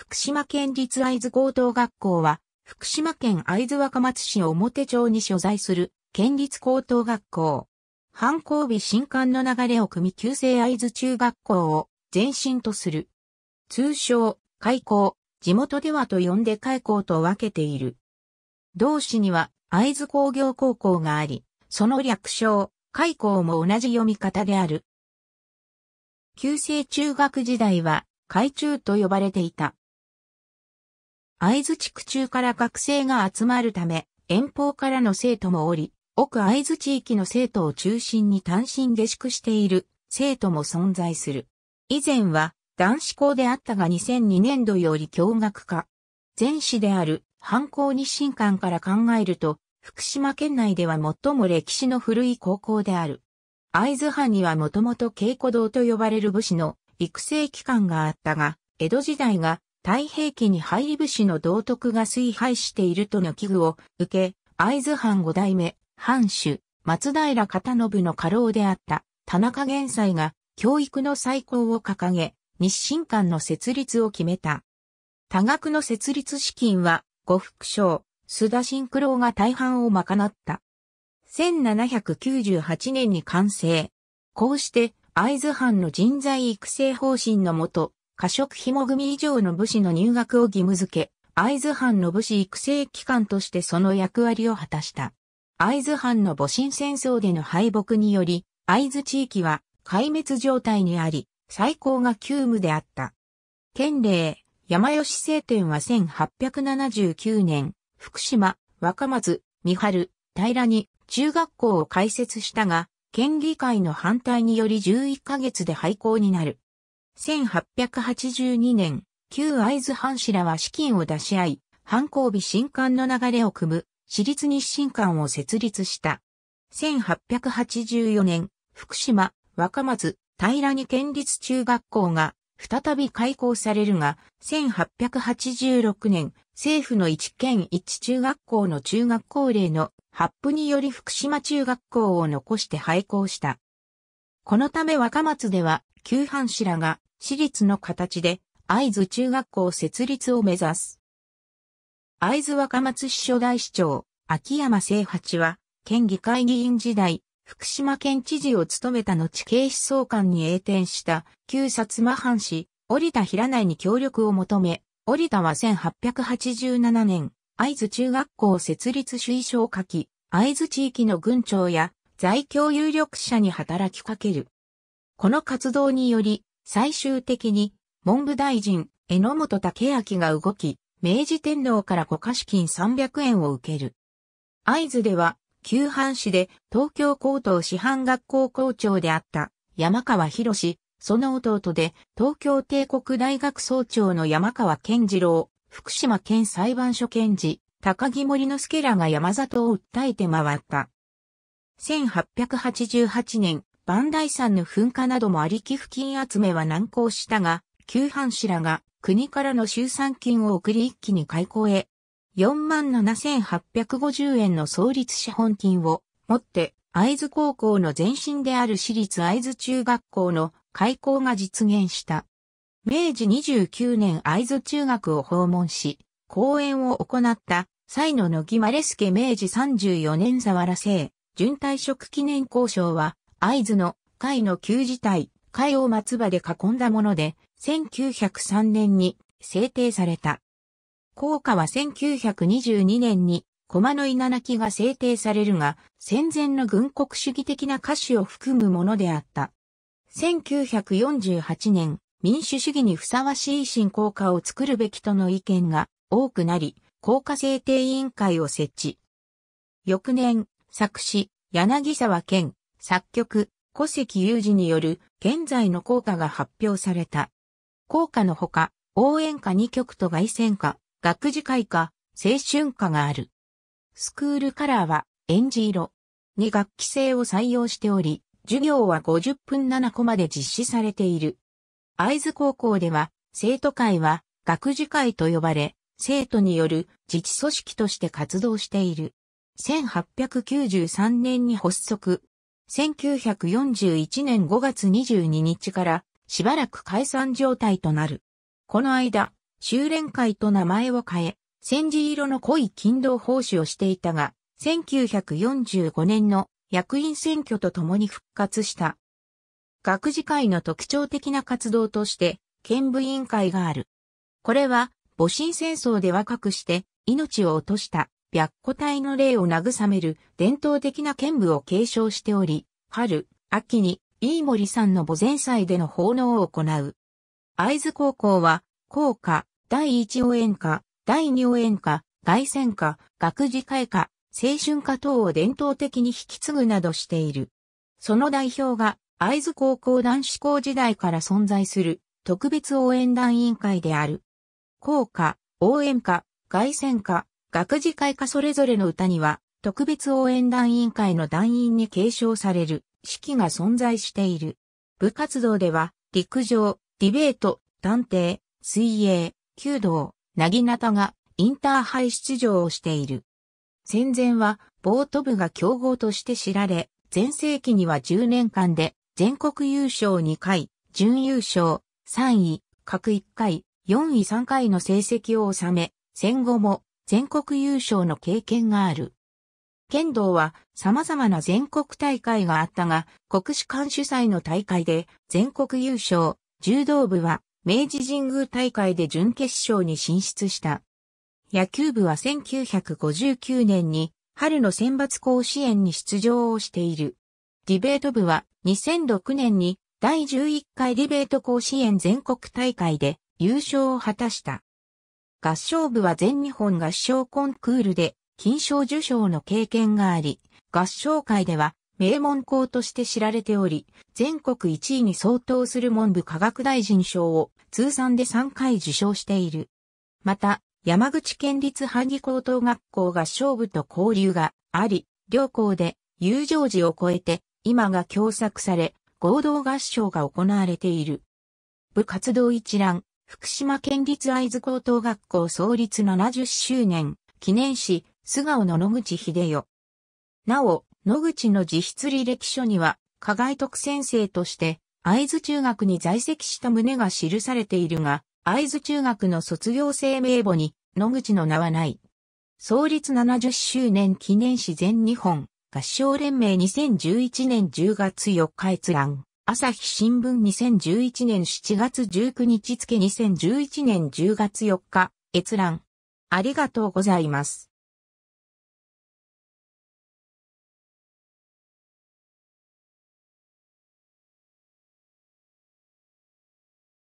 福島県立会津高等学校は、福島県会津若松市表町に所在する県立高等学校。反抗日新刊の流れを組み旧制会津中学校を前身とする。通称、開校、地元ではと呼んで開校と分けている。同市には会津工業高校があり、その略称、開校も同じ読み方である。旧制中学時代は、海中と呼ばれていた。会津地区中から学生が集まるため、遠方からの生徒もおり、奥会津地域の生徒を中心に単身下宿している生徒も存在する。以前は男子校であったが2002年度より共学化。前市である反抗日進館から考えると、福島県内では最も歴史の古い高校である。会津藩にはもともと稽古堂と呼ばれる武士の育成機関があったが、江戸時代が太平記に入り武士の道徳が衰廃しているとの危惧を受け、会津藩五代目、藩主、松平片信の家老であった田中玄斎が教育の再興を掲げ、日清館の設立を決めた。多額の設立資金は、呉福商、須田新九郎が大半を賄った。1798年に完成。こうして、会津藩の人材育成方針のもと、過食紐組以上の武士の入学を義務付け、会津藩の武士育成機関としてその役割を果たした。会津藩の戊辰戦争での敗北により、会津地域は壊滅状態にあり、最高が急務であった。県令、山吉聖典は1879年、福島、若松、三春、平に中学校を開設したが、県議会の反対により11ヶ月で廃校になる。1882年、旧会津藩士らは資金を出し合い、藩公備新館の流れを組む、私立日新館を設立した。1884年、福島、若松、平に県立中学校が再び開校されるが、1886年、政府の一県一中学校の中学校令の発布により福島中学校を残して廃校した。このため若松では、旧藩士らが、私立の形で、会津中学校設立を目指す。会津若松市初代市長、秋山清八は、県議会議員時代、福島県知事を務めた後警視総監に栄転した旧薩摩藩士、折田平内に協力を求め、折田は1887年、会津中学校設立主意書を書き、会津地域の軍長や在京有力者に働きかける。この活動により、最終的に、文部大臣、榎本武明が動き、明治天皇から五貸金300円を受ける。合図では、旧藩市で東京高等師範学校校長であった山川博士、その弟で東京帝国大学総長の山川健次郎、福島県裁判所検事、高木森之助らが山里を訴えて回った。1888年、万代山の噴火などもあり寄付金集めは難航したが、旧藩士らが国からの集産金を送り一気に開港へ、47,850円の創立資本金を持って、会津高校の前身である私立会津中学校の開校が実現した。明治29年会津中学を訪問し、講演を行った、野のマレス助明治34年沢良生。準退職記念交渉は、会津の会の旧事態、会を松葉で囲んだもので、1903年に制定された。効果は1922年に、駒の稲泣きが制定されるが、戦前の軍国主義的な歌詞を含むものであった。1948年、民主主義にふさわしい新効果を作るべきとの意見が多くなり、効果制定委員会を設置。翌年、作詞、柳沢健、作曲、古関裕二による現在の効果が発表された。効果のほか、応援歌2曲と外旋歌、学事会歌、青春歌がある。スクールカラーは、エンジ色に学期制を採用しており、授業は50分7個まで実施されている。会津高校では、生徒会は、学事会と呼ばれ、生徒による自治組織として活動している。1893年に発足。1941年5月22日からしばらく解散状態となる。この間、修練会と名前を変え、戦時色の濃い勤労奉仕をしていたが、1945年の役員選挙とともに復活した。学事会の特徴的な活動として、県部委員会がある。これは、戊辰戦争で若くして命を落とした白虎隊の霊を慰める伝統的な剣舞を継承しており、春、秋に飯森さんの墓前祭での奉納を行う。会津高校は、校歌、第一応援歌、第二応援歌、外戦歌、学事会歌、青春歌等を伝統的に引き継ぐなどしている。その代表が、会津高校男子校時代から存在する特別応援団委員会である。校歌、応援歌、外戦歌、学事会かそれぞれの歌には、特別応援団委員会の団員に継承される、式が存在している。部活動では、陸上、ディベート、探偵、水泳、弓道、なぎなたがインターハイ出場をしている。戦前は、ボート部が競合として知られ、前世紀には10年間で、全国優勝2回、準優勝、3位、各1回、4位3回の成績を収め、戦後も全国優勝の経験がある。剣道は様々な全国大会があったが、国士官主催の大会で全国優勝、柔道部は明治神宮大会で準決勝に進出した。野球部は1959年に春の選抜甲子園に出場をしている。ディベート部は2006年に第11回ディベート甲子園全国大会で優勝を果たした。合唱部は全日本合唱コンクールで金賞受賞の経験があり、合唱界では名門校として知られており、全国1位に相当する文部科学大臣賞を通算で3回受賞している。また、山口県立萩高等学校合唱部と交流があり、両校で友情時を超えて今が共作され、合同合唱が行われている。部活動一覧、福島県立会津高等学校創立70周年記念誌素顔の野口秀代。なお、野口の自筆履歴書には、加害特先生として、会津中学に在籍した旨が記されているが、会津中学の卒業生名簿に、野口の名はない。創立70周年記念誌全日本合唱連盟2011年10月4日閲覧。朝日新聞2011年7月19日付2011年10月4日、閲覧。ありがとうございます。